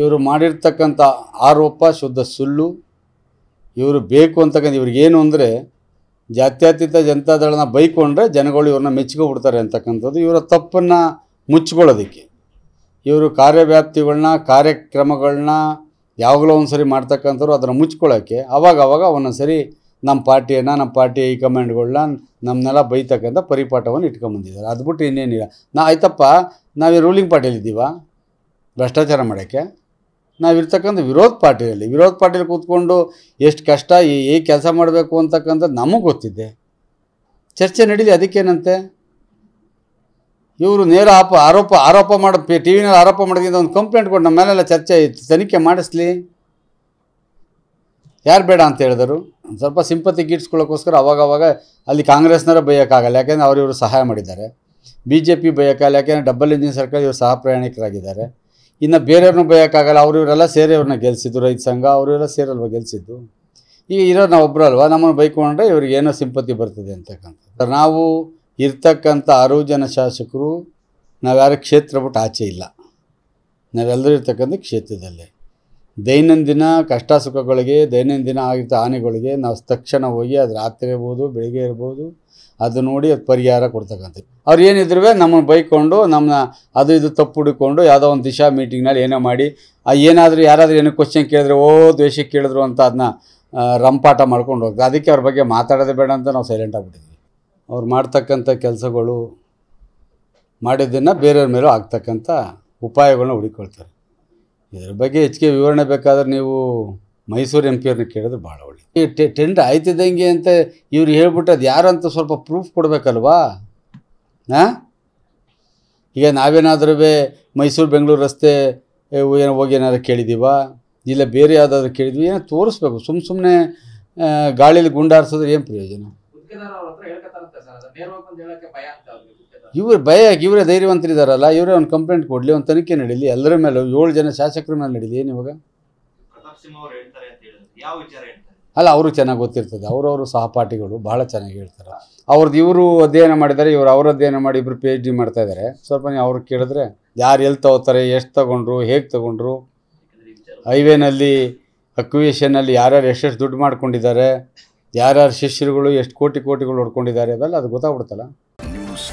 ಇವರು ಮಾಡಿರ್ತಕ್ಕಂಥ ಆರೋಪ ಶುದ್ಧ ಸುಳ್ಳು ಇವರು ಬೇಕು ಅಂತಕ್ಕಂಥ ಇವ್ರಿಗೇನು ಅಂದರೆ ಜಾತ್ಯತೀತ ಜನತಾದಳನ ಬೈಕೊಂಡ್ರೆ ಜನಗಳು ಇವ್ರನ್ನ ಮೆಚ್ಕೊಬಿಡ್ತಾರೆ ಅಂತಕ್ಕಂಥದ್ದು ಇವರ ತಪ್ಪನ್ನು ಮುಚ್ಕೊಳ್ಳೋದಕ್ಕೆ ಇವರು ಕಾರ್ಯವ್ಯಾಪ್ತಿಗಳನ್ನ ಕಾರ್ಯಕ್ರಮಗಳನ್ನ ಯಾವಾಗಲೂ ಒಂದು ಸರಿ ಮಾಡ್ತಕ್ಕಂಥವ್ರು ಅದನ್ನು ಮುಚ್ಕೊಳ್ಳೋಕ್ಕೆ ಅವಾಗ ಅವಾಗ ಒಂದೊಂದು ಸರಿ ನಮ್ಮ ಪಾರ್ಟಿಯನ್ನು ನಮ್ಮ ಪಾರ್ಟಿ ಹೈಕಮಾಂಡ್ಗಳನ್ನ ನಮ್ಮನ್ನೆಲ್ಲ ಬೈತಕ್ಕಂಥ ಪರಿಪಾಠವನ್ನು ಇಟ್ಕೊಂಬಂದಿದ್ದಾರೆ ಅದು ಬಿಟ್ಟು ಇನ್ನೇನಿಲ್ಲ ನಾ ಆಯ್ತಪ್ಪ ನಾವು ರೂಲಿಂಗ್ ಪಾರ್ಟಿಯಲ್ಲಿದ್ದೀವ ಭ್ರಷ್ಟಾಚಾರ ಮಾಡೋಕ್ಕೆ ನಾವಿರ್ತಕ್ಕಂಥ ವಿರೋಧ ಪಾರ್ಟಿಯಲ್ಲಿ ವಿರೋಧ ಪಾರ್ಟಿಯಲ್ಲಿ ಕೂತ್ಕೊಂಡು ಎಷ್ಟು ಕಷ್ಟ ಏ ಕೆಲಸ ಮಾಡಬೇಕು ಅಂತಕ್ಕಂಥ ನಮಗೆ ಗೊತ್ತಿದ್ದೆ ಚರ್ಚೆ ನಡೀಲಿ ಅದಕ್ಕೇನಂತೆ ಇವರು ನೇರ ಆಪ ಆರೋಪ ಆರೋಪ ಮಾಡೋ ಟಿ ವಿನಲ್ಲಿ ಆರೋಪ ಮಾಡೋದ್ರಿಂದ ಒಂದು ಕಂಪ್ಲೇಂಟ್ ಕೊಟ್ಟು ನಮ್ಮ ಮೇಲೆಲ್ಲ ಚರ್ಚೆ ತನಿಖೆ ಮಾಡಿಸ್ಲಿ ಯಾರು ಬೇಡ ಅಂತ ಹೇಳಿದರು ಸ್ವಲ್ಪ ಸಿಂಪತಿ ಗೀಟ್ಸ್ಕೊಳ್ಳೋಕ್ಕೋಸ್ಕರ ಅವಾಗವಾಗ ಅಲ್ಲಿ ಕಾಂಗ್ರೆಸ್ನವರ ಬೈಯೋಕ್ಕಾಗಲ್ಲ ಯಾಕೆಂದರೆ ಅವರು ಇವರು ಸಹಾಯ ಮಾಡಿದ್ದಾರೆ ಬಿ ಜೆ ಪಿ ಬೈಯೋಕ್ಕಾಗಲ್ಲ ಯಾಕೆಂದರೆ ಡಬಲ್ ಇಂಜಿನ್ ಸರ್ಕಾರ ಇವರು ಸಹ ಪ್ರಯಾಣಿಕರಾಗಿದ್ದಾರೆ ಇನ್ನು ಬೇರೆಯವ್ರನ್ನ ಬೈಯೋಕ್ಕಾಗಲ್ಲ ಅವರು ಇವರೆಲ್ಲ ಸೇರಿ ಅವ್ರನ್ನ ಗೆಲ್ಸಿದ್ದು ರೈತ ಸಂಘ ಅವರೆಲ್ಲ ಸೇರಲ್ವ ಗೆಲ್ಸಿದ್ದು ಈಗ ಇರೋ ನಾವು ಒಬ್ಬರಲ್ವ ನಮ್ಮನ್ನು ಬೈಕೊಂಡ್ರೆ ಇವ್ರಿಗೆ ಏನೋ ಸಿಂಪತಿ ಬರ್ತದೆ ಅಂತಕ್ಕಂಥ ನಾವು ಇರ್ತಕ್ಕಂಥ ಆರು ಜನ ಶಾಸಕರು ನಾವ್ಯಾರ ಕ್ಷೇತ್ರ ಬಿಟ್ಟು ಆಚೆ ಇಲ್ಲ ನಾವೆಲ್ಲರೂ ಇರ್ತಕ್ಕಂಥ ಕ್ಷೇತ್ರದಲ್ಲೇ ದೈನಂದಿನ ಕಷ್ಟ ಸುಖಗಳಿಗೆ ದೈನಂದಿನ ಆಗಿದ್ದ ಆನೆಗಳಿಗೆ ನಾವು ತಕ್ಷಣ ಹೋಗಿ ಅದು ರಾತ್ರಿ ಇರ್ಬೋದು ಬೆಳಿಗ್ಗೆ ಇರ್ಬೋದು ಅದು ನೋಡಿ ಅದು ಪರಿಹಾರ ಕೊಡ್ತಕ್ಕಂಥ ಅವ್ರು ಏನಿದ್ರು ನಮ್ಮನ್ನು ಬೈಕೊಂಡು ನಮ್ಮನ್ನ ಅದು ಇದು ತಪ್ಪು ಹುಡುಕೊಂಡು ಯಾವುದೋ ಒಂದು ದಿಶಾ ಮೀಟಿಂಗ್ನಲ್ಲಿ ಏನೋ ಮಾಡಿ ಏನಾದರೂ ಯಾರಾದರೂ ಏನೋ ಕ್ವಶನ್ ಕೇಳಿದ್ರೆ ಓ ದ್ವೇಷ ಕೇಳಿದ್ರು ಅಂತ ಅದನ್ನ ರಂಪಾಟ ಮಾಡ್ಕೊಂಡು ಹೋಗ್ತಾರೆ ಅದಕ್ಕೆ ಅವ್ರ ಬಗ್ಗೆ ಮಾತಾಡೋದೇ ಬೇಡ ಅಂತ ನಾವು ಸೈಲೆಂಟ್ ಆಗಿಬಿಟ್ಟಿದ್ವಿ ಅವ್ರು ಮಾಡ್ತಕ್ಕಂಥ ಕೆಲಸಗಳು ಮಾಡಿದ್ದನ್ನು ಬೇರೆಯವ್ರ ಮೇಲೂ ಆಗ್ತಕ್ಕಂಥ ಉಪಾಯಗಳನ್ನ ಹುಡುಕೊಳ್ತಾರೆ ಇದ್ರ ಬಗ್ಗೆ ಹೆಚ್ಚಿಗೆ ವಿವರಣೆ ಬೇಕಾದ್ರೆ ನೀವು ಮೈಸೂರು ಎಂ ಅವ್ರನ್ನ ಕೇಳಿದ್ರೆ ಭಾಳ ಒಳ್ಳೆ ಟೆಂಡ್ ಆಯ್ತಿದ್ದಂಗೆ ಅಂತ ಇವ್ರು ಹೇಳ್ಬಿಟ್ಟು ಅದು ಅಂತ ಸ್ವಲ್ಪ ಪ್ರೂಫ್ ಕೊಡಬೇಕಲ್ವಾ ಹಾಂ ಈಗ ನಾವೇನಾದ್ರೂ ಮೈಸೂರು ಬೆಂಗಳೂರು ರಸ್ತೆ ಏನೋ ಹೋಗಿ ಏನಾದ್ರು ಕೇಳಿದ್ದೀವಾ ಇಲ್ಲ ಬೇರೆ ಯಾವುದಾದ್ರು ಕೇಳಿದ್ವಿ ಏನೋ ತೋರಿಸ್ಬೇಕು ಸುಮ್ಮ ಸುಮ್ಮನೆ ಗಾಳೀಲಿ ಗುಂಡಾರಿಸಿದ್ರೆ ಏನು ಪ್ರಯೋಜನ ಇವ್ರ ಭಯ ಇವರೇ ಧೈರ್ಯವಂತರಿದಾರಲ್ಲ ಇವರೇ ಒಂದು ಕಂಪ್ಲೇಂಟ್ ಕೊಡಲಿ ಒಂದು ತನಿಖೆ ನಡೀಲಿ ಎಲ್ಲರ ಮೇಲೆ ಏಳು ಜನ ಶಾಸಕರ ಮೇಲೆ ನಡೀಲಿ ಏನು ಇವಾಗ ಅಲ್ಲ ಅವರು ಚೆನ್ನಾಗಿ ಗೊತ್ತಿರ್ತದೆ ಅವರವರು ಸಹಪಾಠಿಗಳು ಭಾಳ ಚೆನ್ನಾಗಿ ಹೇಳ್ತಾರೆ ಅವ್ರದ್ದು ಇವರು ಅಧ್ಯಯನ ಮಾಡಿದ್ದಾರೆ ಇವರು ಅವರು ಅಧ್ಯಯನ ಮಾಡಿ ಇಬ್ಬರು ಪಿ ಎಚ್ ಡಿ ಮಾಡ್ತಾ ಇದ್ದಾರೆ ಸ್ವಲ್ಪ ನೀವು ಅವ್ರಿಗೆ ಕೇಳಿದ್ರೆ ಯಾರು ಎಲ್ಲಿ ತಗೋತಾರೆ ಎಷ್ಟು ತೊಗೊಂಡ್ರು ಹೇಗೆ ತೊಗೊಂಡ್ರು ಹೈವೇನಲ್ಲಿ ಅಕ್ವಿಯೇಷನಲ್ಲಿ ಯಾರ್ಯಾರು ಎಷ್ಟೆಷ್ಟು ದುಡ್ಡು ಮಾಡ್ಕೊಂಡಿದ್ದಾರೆ ಯಾರ್ಯಾರು ಶಿಷ್ಯರುಗಳು ಎಷ್ಟು ಕೋಟಿ ಕೋಟಿಗಳು ಹೊಡ್ಕೊಂಡಿದ್ದಾರೆ ಅದಲ್ಲ ಅದು ಗೊತ್ತಾಗ್ಬಿಡ್ತಲ್ಲ ನ್ಯೂಸ್